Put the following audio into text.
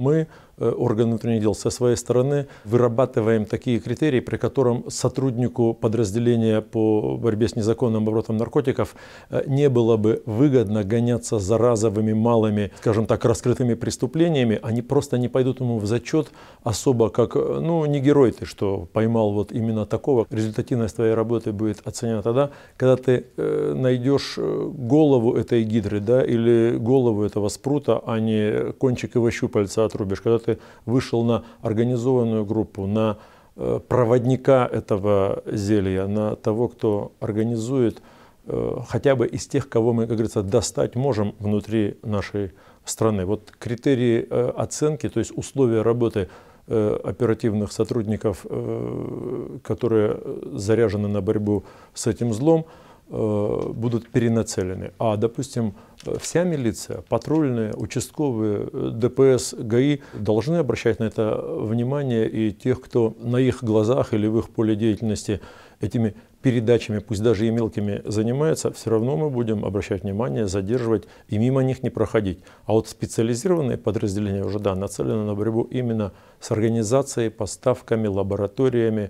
мы Э, орган внутренних дел со своей стороны вырабатываем такие критерии, при котором сотруднику подразделения по борьбе с незаконным оборотом наркотиков э, не было бы выгодно гоняться за разовыми малыми, скажем так, раскрытыми преступлениями, они просто не пойдут ему в зачет особо как, э, ну, не герой ты, что поймал вот именно такого. Результативность твоей работы будет оценена тогда, когда ты найдешь голову этой гидры, да, или голову этого спрута, а не кончик его щупальца отрубишь, когда ты Луганска вышел на организованную группу, на э, проводника этого зелья, на того, кто организует э, хотя бы из тех, кого мы, как говорится, достать можем внутри нашей страны. Вот критерии э, оценки, то есть условия работы оперативных сотрудников, которые заряжены на борьбу с этим злом – Э, будут перенацелены. А, допустим, э, вся милиция, патрульные, участковые, э, ДПС, ГАИ должны обращать на это внимание и тех, кто на их глазах или в их поле деятельности этими передачами, пусть даже и мелкими, занимается, все равно мы будем обращать внимание, задерживать и мимо них не проходить. А вот специализированные подразделения уже, да, нацелены на борьбу именно с организацией, поставками, лабораториями,